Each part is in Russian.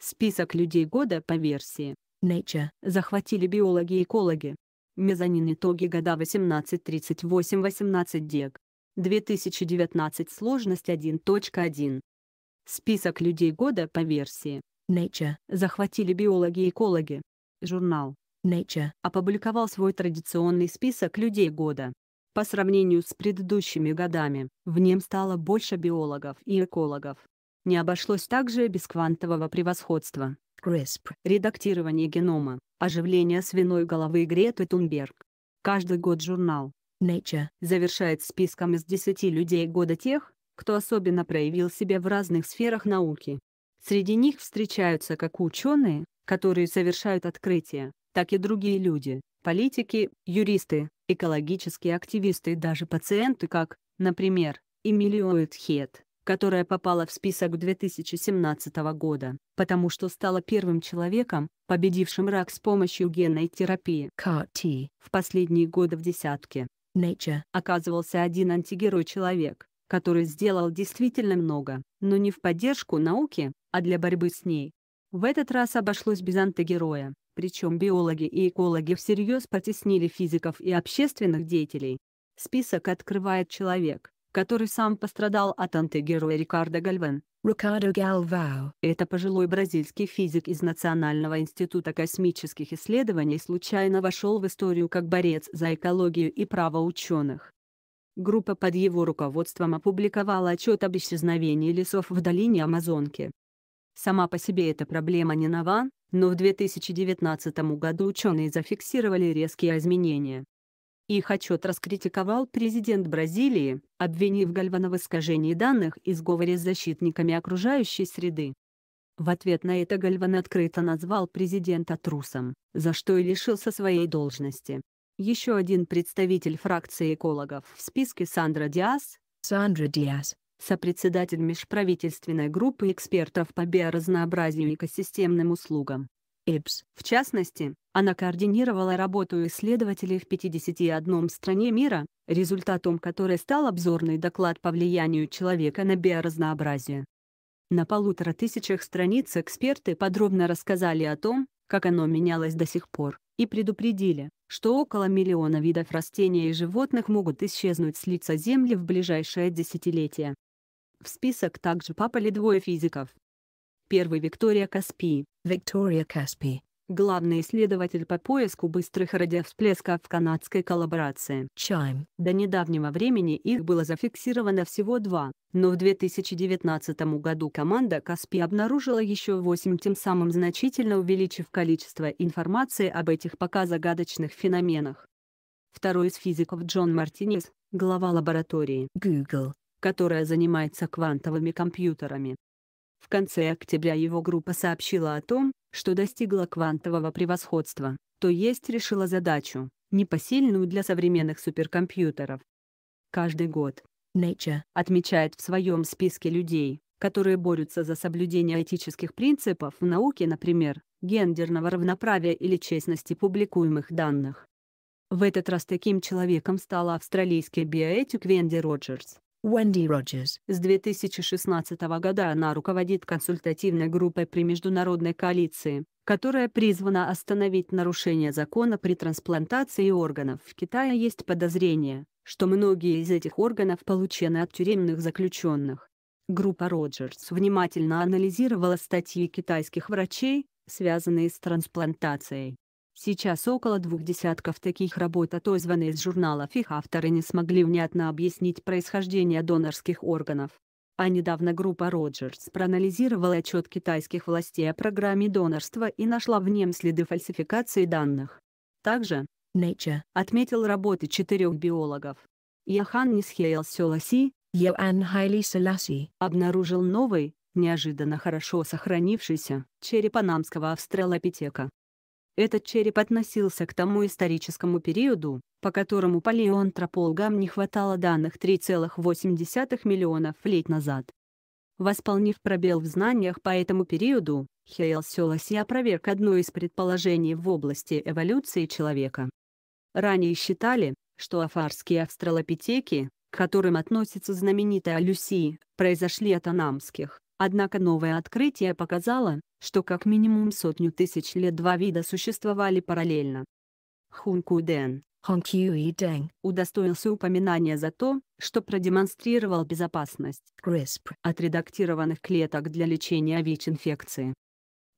Список людей года по версии Nature захватили биологи-экологи. и Мезонин итоги года 1838-18 дек. 2019 сложность 1.1. Список людей года по версии Nature захватили биологи-экологи. и Журнал Nature опубликовал свой традиционный список людей года. По сравнению с предыдущими годами, в нем стало больше биологов и экологов. Не обошлось также без квантового превосходства. CRISP, редактирование генома, оживление свиной головы Греты Тунберг. Каждый год журнал Nature завершает списком из 10 людей года тех, кто особенно проявил себя в разных сферах науки. Среди них встречаются как ученые, которые совершают открытия, так и другие люди, политики, юристы, экологические активисты и даже пациенты как, например, Эмилио Эдхет которая попала в список 2017 года, потому что стала первым человеком, победившим рак с помощью генной терапии CAR-T. В последние годы в десятке Nature оказывался один антигерой-человек, который сделал действительно много, но не в поддержку науки, а для борьбы с ней. В этот раз обошлось без антигероя, причем биологи и экологи всерьез потеснили физиков и общественных деятелей. Список открывает человек, который сам пострадал от антигероя Рикардо Гальвен. Рикардо Гальвао – Это пожилой бразильский физик из Национального института космических исследований случайно вошел в историю как борец за экологию и право ученых. Группа под его руководством опубликовала отчет об исчезновении лесов в долине Амазонки. Сама по себе эта проблема не нова, но в 2019 году ученые зафиксировали резкие изменения. Их отчет раскритиковал президент Бразилии, обвинив Гальвана в искажении данных и сговоре с защитниками окружающей среды. В ответ на это Гальван открыто назвал президента трусом, за что и лишился своей должности. Еще один представитель фракции экологов в списке Сандра Диас, Сандра Диас, сопредседатель межправительственной группы экспертов по биоразнообразию и экосистемным услугам, Эпс, В частности, она координировала работу исследователей в 51 стране мира, результатом которой стал обзорный доклад по влиянию человека на биоразнообразие. На полутора тысячах страниц эксперты подробно рассказали о том, как оно менялось до сих пор, и предупредили, что около миллиона видов растений и животных могут исчезнуть с лица Земли в ближайшее десятилетие. В список также попали двое физиков Первый Виктория Каспи. Виктория Каспи. Главный исследователь по поиску быстрых радиовсплесков в канадской коллаборации. Chime. До недавнего времени их было зафиксировано всего два, но в 2019 году команда Каспи обнаружила еще восемь, тем самым значительно увеличив количество информации об этих пока загадочных феноменах. Второй из физиков Джон Мартинес, глава лаборатории Google, которая занимается квантовыми компьютерами, в конце октября его группа сообщила о том, что достигла квантового превосходства, то есть решила задачу, непосильную для современных суперкомпьютеров. Каждый год Nature отмечает в своем списке людей, которые борются за соблюдение этических принципов в науке, например, гендерного равноправия или честности публикуемых данных. В этот раз таким человеком стала австралийский биоэтик Венди Роджерс. Уэнди Роджерс. С 2016 года она руководит консультативной группой при международной коалиции, которая призвана остановить нарушение закона при трансплантации органов. В Китае есть подозрение, что многие из этих органов получены от тюремных заключенных. Группа Роджерс внимательно анализировала статьи китайских врачей, связанные с трансплантацией, Сейчас около двух десятков таких работ отозваны из журналов их авторы не смогли внятно объяснить происхождение донорских органов. А недавно группа Роджерс проанализировала отчет китайских властей о программе донорства и нашла в нем следы фальсификации данных. Также, Nature отметил работы четырех биологов. Яхан Нисхейл Селаси, Йоан Хайли Селаси обнаружил новый, неожиданно хорошо сохранившийся, черепанамского австралопитека. Этот череп относился к тому историческому периоду, по которому палеоантропологам не хватало данных 3,8 миллионов лет назад. Восполнив пробел в знаниях по этому периоду, Хейл Селаси опроверг одно из предположений в области эволюции человека. Ранее считали, что афарские австралопитеки, к которым относится знаменитая Люси, произошли от анамских. Однако новое открытие показало, что как минимум сотню тысяч лет два вида существовали параллельно. Хункуден Дэн) удостоился упоминания за то, что продемонстрировал безопасность CRISPR отредактированных клеток для лечения ВИЧ-инфекции.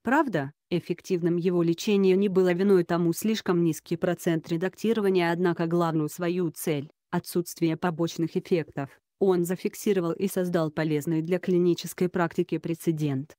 Правда, эффективным его лечение не было виной тому слишком низкий процент редактирования, однако главную свою цель – отсутствие побочных эффектов он зафиксировал и создал полезный для клинической практики прецедент.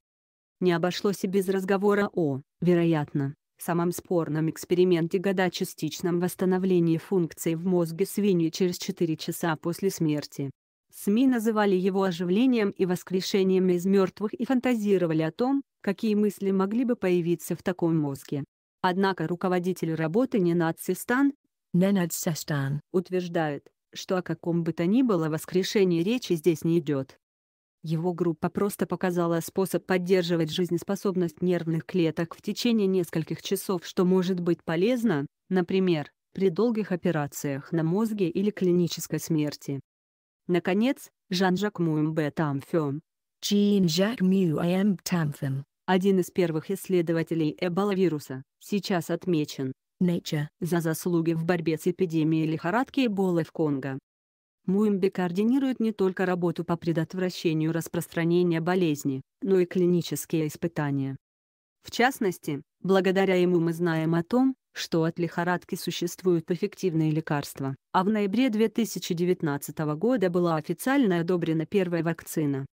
Не обошлось и без разговора о, вероятно, самом спорном эксперименте года частичном восстановлении функций в мозге свиньи через 4 часа после смерти. СМИ называли его оживлением и воскрешением из мертвых и фантазировали о том, какие мысли могли бы появиться в таком мозге. Однако руководитель работы Ненад Систан, Ненад Систан утверждает, что о каком бы то ни было воскрешении речи здесь не идет. Его группа просто показала способ поддерживать жизнеспособность нервных клеток в течение нескольких часов, что может быть полезно, например, при долгих операциях на мозге или клинической смерти. Наконец, Жан-Жак Муэмбе Тамфем, один из первых исследователей эболавируса, сейчас отмечен, Nature за заслуги в борьбе с эпидемией лихорадки Эболы в Конго. Муимби координирует не только работу по предотвращению распространения болезни, но и клинические испытания. В частности, благодаря ему мы знаем о том, что от лихорадки существуют эффективные лекарства, а в ноябре 2019 года была официально одобрена первая вакцина.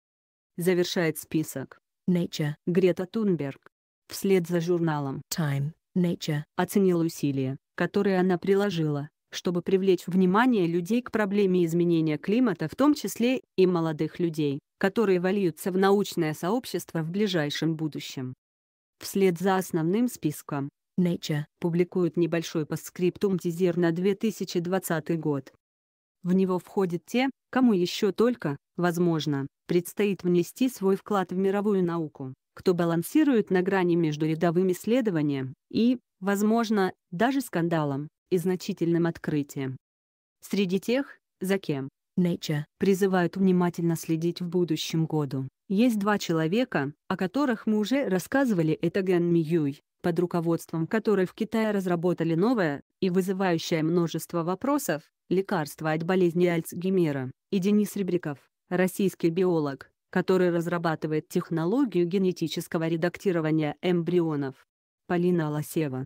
Завершает список Nature Грета Тунберг. Вслед за журналом Time Nature оценил усилия, которые она приложила, чтобы привлечь внимание людей к проблеме изменения климата, в том числе и молодых людей, которые вольются в научное сообщество в ближайшем будущем. Вслед за основным списком, Nature публикует небольшой постскриптум тизер на 2020 год. В него входят те, кому еще только, возможно, предстоит внести свой вклад в мировую науку кто балансирует на грани между рядовым исследованием и, возможно, даже скандалом и значительным открытием. Среди тех, за кем Nature призывают внимательно следить в будущем году, есть два человека, о которых мы уже рассказывали, это Ген Миюй, под руководством которой в Китае разработали новое и вызывающее множество вопросов лекарство от болезни Альцгеймера, и Денис Ребриков, российский биолог, который разрабатывает технологию генетического редактирования эмбрионов. Полина Лосева